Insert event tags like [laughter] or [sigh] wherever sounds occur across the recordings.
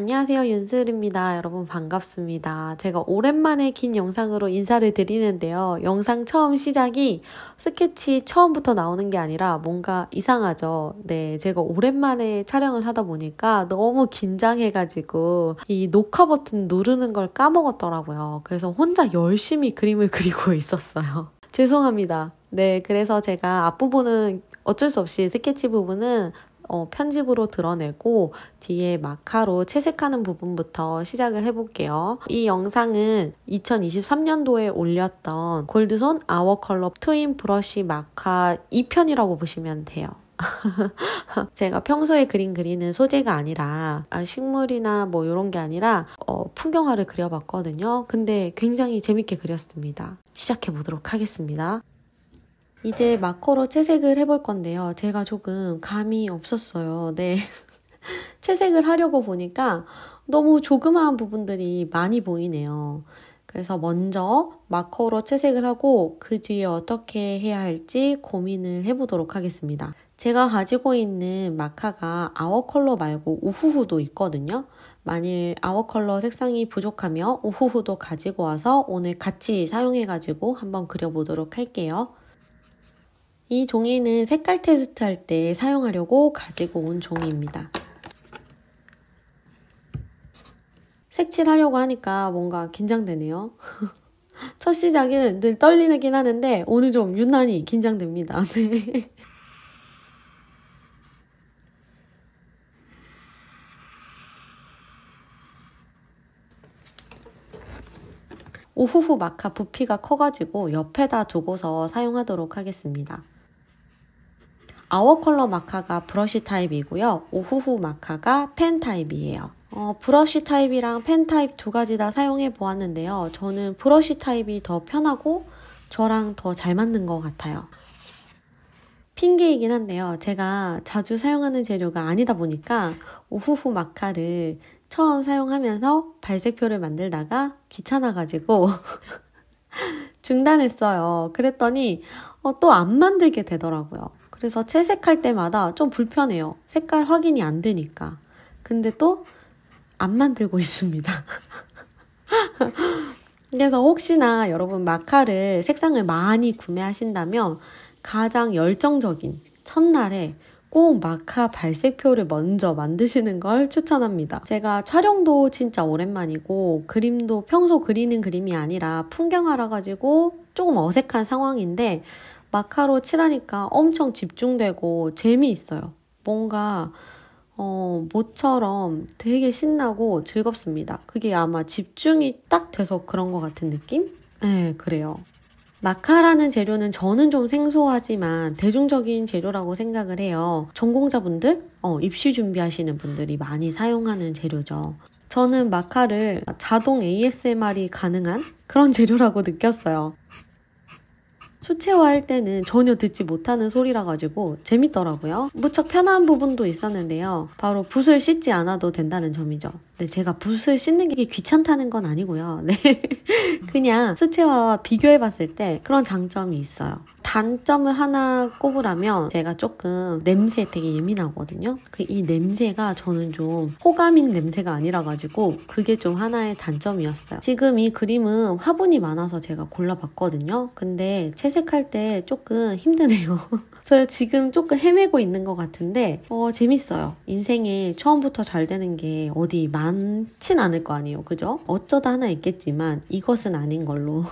안녕하세요 윤슬입니다. 여러분 반갑습니다. 제가 오랜만에 긴 영상으로 인사를 드리는데요. 영상 처음 시작이 스케치 처음부터 나오는 게 아니라 뭔가 이상하죠. 네, 제가 오랜만에 촬영을 하다 보니까 너무 긴장해가지고 이 녹화 버튼 누르는 걸 까먹었더라고요. 그래서 혼자 열심히 그림을 [laughs] 그리고 있었어요. 죄송합니다. 네, 그래서 제가 앞부분은 어쩔 수 없이 스케치 부분은 어, 편집으로 드러내고 뒤에 마카로 채색하는 부분부터 시작을 해볼게요. 이 영상은 2023년도에 올렸던 골드손 아워컬러 트윈 브러쉬 마카 2편이라고 보시면 돼요. [laughs] 제가 평소에 그린 그리는 소재가 아니라 아, 식물이나 뭐 이런 게 아니라 어, 풍경화를 그려봤거든요. 근데 굉장히 재밌게 그렸습니다. 시작해 보도록 하겠습니다. 이제 마커로 채색을 해볼 건데요. 제가 조금 감이 없었어요. 네. [laughs] 채색을 하려고 보니까 너무 조그마한 부분들이 많이 보이네요. 그래서 먼저 마커로 채색을 하고 그 뒤에 어떻게 해야 할지 고민을 해보도록 하겠습니다. 제가 가지고 있는 마카가 아워컬러 말고 우후후도 있거든요. 만일 아워컬러 색상이 부족하면 우후후도 가지고 와서 오늘 같이 사용해가지고 한번 그려보도록 할게요. 이 종이는 색깔 테스트 할 때 사용하려고 가지고 온 종이입니다. 색칠하려고 하니까 뭔가 긴장되네요. [laughs] 첫 시작은 늘 떨리긴 하는데 오늘 좀 유난히 긴장됩니다. [laughs] 네. 오후후 마카 부피가 커가지고 옆에다 두고서 사용하도록 하겠습니다. 아워 컬러 마카가 브러쉬 타입이고요. 오후후 마카가 펜 타입이에요. 어, 브러쉬 타입이랑 펜 타입 두 가지 다 사용해 보았는데요. 저는 브러쉬 타입이 더 편하고 저랑 더 잘 맞는 것 같아요. 핑계이긴 한데요. 제가 자주 사용하는 재료가 아니다 보니까 오후후 마카를 처음 사용하면서 발색표를 만들다가 귀찮아가지고 [laughs] 중단했어요. 그랬더니 어, 또안 만들게 되더라고요. 그래서 채색할 때마다 좀 불편해요. 색깔 확인이 안 되니까. 근데 또 안 만들고 [laughs] 있습니다. 그래서 혹시나 여러분 마카를 색상을 많이 구매하신다면 가장 열정적인 첫날에 꼭 마카 발색표를 먼저 만드시는 걸 추천합니다. 제가 촬영도 진짜 오랜만이고 그림도 평소 그리는 그림이 아니라 풍경알아 가지고 조금 어색한 상황인데 마카로 칠하니까 엄청 집중되고 재미있어요. 뭔가 어, 모처럼 되게 신나고 즐겁습니다. 그게 아마 집중이 딱 돼서 그런 것 같은 느낌? 네, 그래요. 마카라는 재료는 저는 좀 생소하지만 대중적인 재료라고 생각을 해요. 전공자분들, 어, 입시 준비하시는 분들이 많이 사용하는 재료죠. 저는 마카를 자동 ASMR이 가능한 그런 [laughs] 재료라고 느꼈어요. 수채화할 때는 전혀 듣지 못하는 소리라 가지고 재밌더라고요. 무척 편한 부분도 있었는데요. 바로 붓을 씻지 않아도 된다는 점이죠. 네, 제가 붓을 씻는 게 귀찮다는 건 아니고요. 네. [laughs] 그냥 수채화와 비교해 봤을 때 그런 장점이 있어요. 단점을 하나 꼽으라면 제가 조금 냄새 되게 예민하거든요. 그 이 냄새가 저는 좀 호감인 냄새가 아니라 가지고 그게 좀 하나의 단점이었어요. 지금 이 그림은 화분이 많아서 제가 골라봤거든요. 근데 채색할 때 조금 힘드네요. [laughs] 저 지금 조금 헤매고 있는 것 같은데 어, 재밌어요. 인생에 처음부터 잘 되는 게 어디 많진 않을 거 아니에요. 그죠? 어쩌다 하나 있겠지만 이것은 아닌 걸로.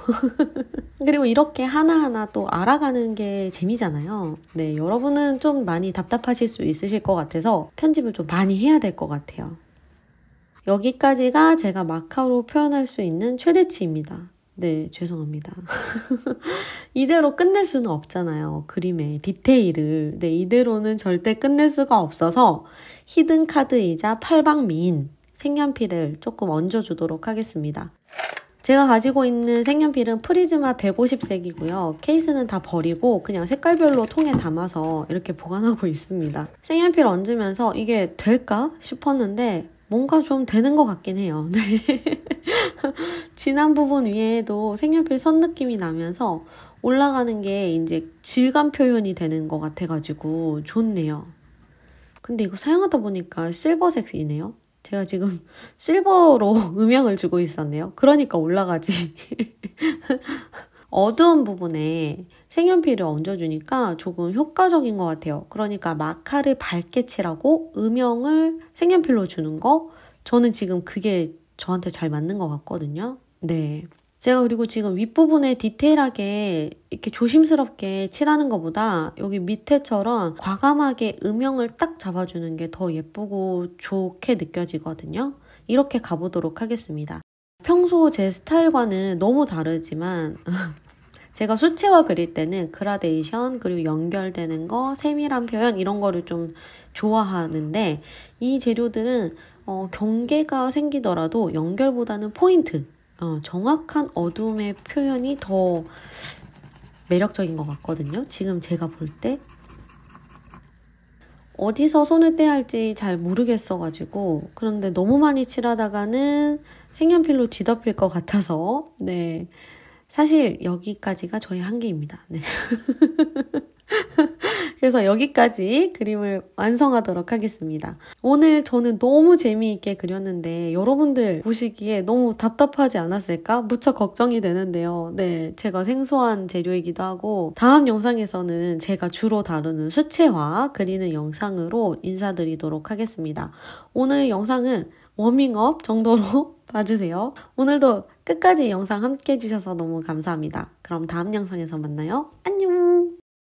[laughs] 그리고 이렇게 하나하나 또 알아가 풀어가는 게 재미잖아요. 네, 여러분은 좀 많이 답답하실 수 있으실 것 같아서 편집을 좀 많이 해야 될 것 같아요. 여기까지가 제가 마카로 오 표현할 수 있는 최대치입니다. 네, 죄송합니다. [laughs] 이대로 끝낼 수는 없잖아요. 그림의 디테일을. 네, 이대로는 절대 끝낼 수가 없어서 히든 카드이자 팔방미인 색연필을 조금 얹어주도록 하겠습니다. 제가 가지고 있는 색연필은 프리즈마 150색이고요. 케이스는 다 버리고 그냥 색깔별로 통에 담아서 이렇게 보관하고 있습니다. 색연필 얹으면서 이게 될까 싶었는데 뭔가 좀 되는 것 같긴 해요. [laughs] 네. 진한 부분 위에도 색연필 선 느낌이 나면서 올라가는 게 이제 질감 표현이 되는 것 같아가지고 좋네요. 근데 이거 사용하다 보니까 실버색이네요. 제가 지금 실버로 [laughs] 음영을 주고 있었네요. 그러니까 올라가지. [laughs] 어두운 부분에 색연필을 얹어주니까 조금 효과적인 것 같아요. 그러니까 마카를 밝게 칠하고 음영을 색연필로 주는 거 저는 지금 그게 저한테 잘 맞는 것 같거든요. 네. 제가 그리고 지금 윗부분에 디테일하게 이렇게 조심스럽게 칠하는 것보다 여기 밑에처럼 과감하게 음영을 딱 잡아주는 게 더 예쁘고 좋게 느껴지거든요. 이렇게 가보도록 하겠습니다. 평소 제 스타일과는 너무 다르지만 [laughs] 제가 수채화 그릴 때는 그라데이션 그리고 연결되는 거 세밀한 표현 이런 거를 좀 좋아하는데 이 재료들은 어, 경계가 생기더라도 연결보다는 포인트 어, 정확한 어둠의 표현이 더 매력적인 것 같거든요. 지금 제가 볼 때. 어디서 손을 떼야 할지 잘 모르겠어가지고, 그런데 너무 많이 칠하다가는 색연필로 뒤덮일 것 같아서, 네. 사실 여기까지가 저의 한계입니다. 네. [laughs] 그래서 여기까지 그림을 완성하도록 하겠습니다. 오늘 저는 너무 재미있게 그렸는데 여러분들 보시기에 너무 답답하지 않았을까? 무척 걱정이 되는데요. 네, 제가 생소한 재료이기도 하고 다음 영상에서는 제가 주로 다루는 수채화 그리는 영상으로 인사드리도록 하겠습니다. 오늘 영상은 워밍업 정도로 [laughs] 봐주세요. 오늘도 끝까지 영상 함께 해주셔서 너무 감사합니다. 그럼 다음 영상에서 만나요. 안녕!